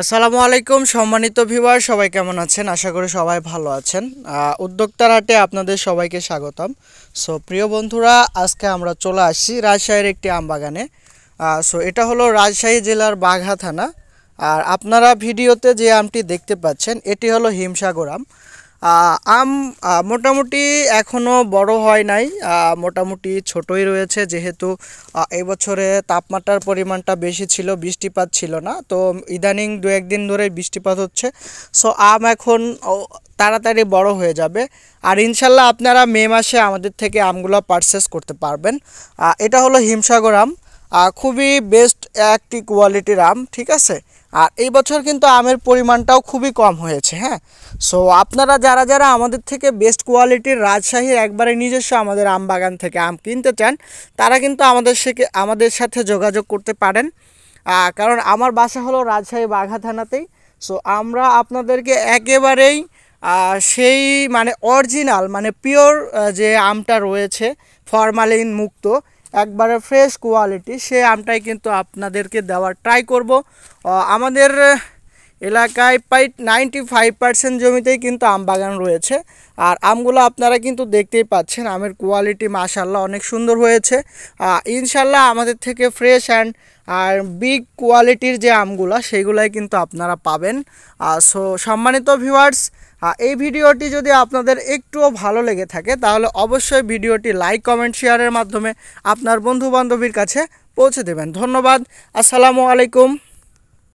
আসসালামু আলাইকুম সম্মানিত ভিউয়ার সবাই কেমন আছেন আশা করি সবাই ভালো আছেন উদ্যোক্তার হাটে আপনাদের সবাইকে স্বাগতম সো প্রিয় বন্ধুরা আজকে আমরা চলে আসছি রাজশাহীর একটি আমবাগানে সো এটা হলো রাজশাহী জেলার বাঘা থানা আর আপনারা ভিডিওতে যে আমটি দেখতে পাচ্ছেন এটি হলো হিমসাগর আম আম মোটামুটি এখনও বড় হয় নাই মোটামুটি ছোটই রয়েছে যেহেতু এবছরে তাপমাত্রার পরিমাণটা বেশি ছিল বৃষ্টিপাত ছিল না তো ইদানিং দু একদিন ধরে বৃষ্টিপাত হচ্ছে সো আম এখন তাড়াতাড়ি বড় হয়ে যাবে আর ইনশাল্লাহ আপনারা মে মাসে আমাদের থেকে আমগুলো পারচেস করতে পারবেন এটা হলো হিমসাগর আম খুবই বেস্ট একটি কোয়ালিটির আম ঠিক আছে আর এই বছর কিন্তু আমের পরিমাণটাও খুবই কম হয়েছে হ্যাঁ সো আপনারা যারা যারা আমাদের থেকে বেস্ট কোয়ালিটির রাজশাহীর একবারে নিজস্ব আমাদের আম বাগান থেকে আম কিনতে চান তারা কিন্তু আমাদের সেকে আমাদের সাথে যোগাযোগ করতে পারেন কারণ আমার বাসা হলো রাজশাহী বাঘা থানাতেই সো আমরা আপনাদেরকে একেবারেই সেই মানে অরিজিনাল মানে পিওর যে আমটা রয়েছে ফরমালিন মুক্ত একবারে ফ্রেশ কোয়ালিটি সে আমটাই কিন্তু আপনাদেরকে দেওয়ার ট্রাই করব আমাদের এলাকায় প্রায় নাইনটি ফাইভ পার্সেন্ট জমিতেই কিন্তু আম বাগান রয়েছে আর আমগুলো আপনারা কিন্তু দেখতেই পাচ্ছেন আমের কোয়ালিটি মাশাল্লাহ অনেক সুন্দর হয়েছে ইনশাল্লাহ আমাদের থেকে ফ্রেশ অ্যান্ড আর বিগ কোয়ালিটির যে আমগুলো সেইগুলাই কিন্তু আপনারা পাবেন সো সম্মানিত ভিউয়ার্স এই ভিডিওটি যদি আপনাদের একটুও ভালো লেগে থাকে তাহলে অবশ্যই ভিডিওটি লাইক কমেন্ট শেয়ারের মাধ্যমে আপনার বন্ধু বান্ধবীর কাছে পৌঁছে দেবেন ধন্যবাদ আসসালামু আলাইকুম